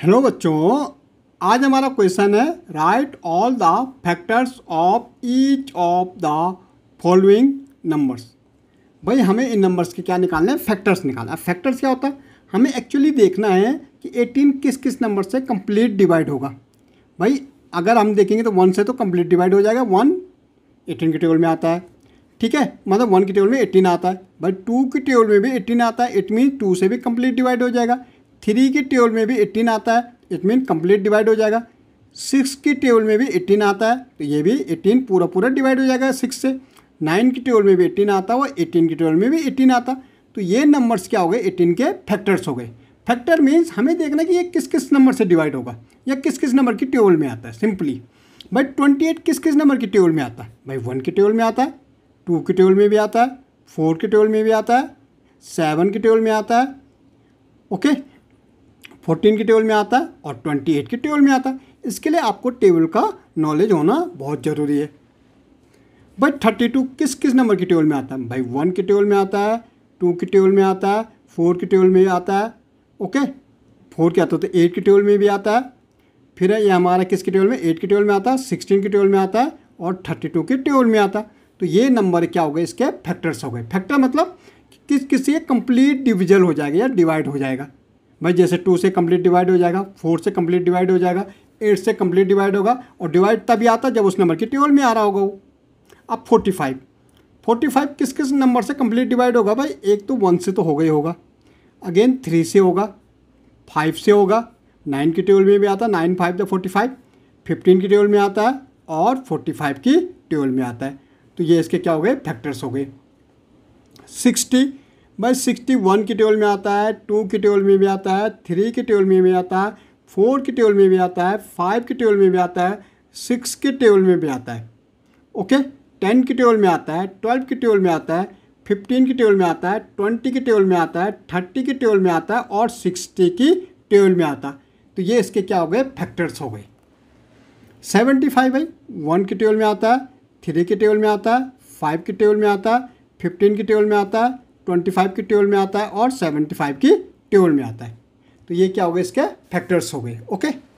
Hello बच्चों आज हमारा क्वेश्चन है write all the factors of each of the following numbers भाई हमें इन नंबर्स के क्या निकालने हैं फैक्टर्स निकालना है फैक्टर्स क्या होता है हमें एक्चुअली देखना है कि 18 किस किस नंबर से कंप्लीट डिवाइड होगा भाई अगर हम देखेंगे तो वन से तो कम्प्लीट डिवाइड हो जाएगा वन एटीन के टेबल में आता है ठीक है मतलब वन के टेबल में एटीन आता है भाई टू के टेबल में भी एटीन आता है इट मीन टू से भी कम्प्लीट डिवाइड हो जाएगा थ्री की टेबल में भी एट्टीन आता है इट मीन कंप्लीट डिवाइड हो जाएगा सिक्स की टेबल में भी एट्टीन आता है तो ये भी एटीन पूरा पूरा डिवाइड हो जाएगा सिक्स से नाइन की टेबल में भी एटीन आता है और एटीन की टेबल में भी एटीन आता तो ये नंबर्स क्या हो गए एटीन के फैक्टर्स हो गए फैक्टर मीन्स हमें देखना कि ये किस किस नंबर से डिवाइड होगा या किस किस नंबर की टेबल में आता है सिंपली भाई ट्वेंटी एट किस किस नंबर की टेबल में आता है भाई वन के टेबल में आता है टू के टेबल में भी आता है फोर के टेबल में भी आता है सेवन के टेबल में आता है ओके okay? फोर्टीन के टेबल में आता है और ट्वेंटी एट के टेबल में आता है इसके लिए आपको टेबल का नॉलेज होना बहुत ज़रूरी है भाई थर्टी टू किस किस नंबर के टेबल में आता है भाई वन के टेबल में आता है टू के टेबल में आता है फोर के टेबल में आता है ओके फोर के आता है तो एट के टेबल में भी आता है फिर है ये हमारा किसके टेबल में एट के टेबल में आता है सिक्सटीन के टेबल में आता है और थर्टी टू के टेबल में आता है तो ये नंबर क्या हो गए इसके फैक्टर्स हो गए फैक्टर मतलब किस किसी से कंप्लीट डिविजल हो जाएगा या डिवाइड हो जाएगा भाई जैसे टू से कम्प्लीट डिवाइड हो जाएगा फोर से कम्प्लीट डिवाइड हो जाएगा एट से कम्प्लीट डिवाइड होगा और डिवाइड तभी आता जब उस नंबर की टेबल में आ रहा होगा वो अब फोर्टी फाइव फोर्टी फाइव किस किस नंबर से कंप्लीट डिवाइड होगा भाई एक तो वन से तो हो गई होगा अगेन थ्री से होगा फाइव से होगा नाइन की टेबल में भी आता है नाइन फाइव या फोर्टी फाइव फिफ्टीन की टेबल में आता है और फोर्टी फाइव की टेबल में आता है तो ये इसके क्या हो गए फैक्टर्स हो गए सिक्सटी भाई सिक्सटी वन की टेबल में आता है टू की टेबल में भी आता है थ्री के टेबल में भी आता है फोर की टेबल में भी आता है फाइव के टेबल में भी आता है सिक्स के टेबल में भी आता है ओके टेन के टेबल में आता है ट्वेल्व के टेबल में आता है फिफ्टीन की टेबल में आता है ट्वेंटी के टेबल में आता है थर्टी के टेबल में आता है और सिक्सटी की टेबल में आता है तो ये इसके क्या हो गए फैक्टर्स हो गए सेवेंटी फाइव भाई वन के टेबल में आता है थ्री के टेबल में आता है फाइव की टेबल में आता है फिफ्टीन की टेबल में आता है ट्वेंटी फाइव की ट्वेल्व में आता है और सेवेंटी फाइव की ट्वेल्व में आता है तो ये क्या हो गए इसके फैक्टर्स हो गए ओके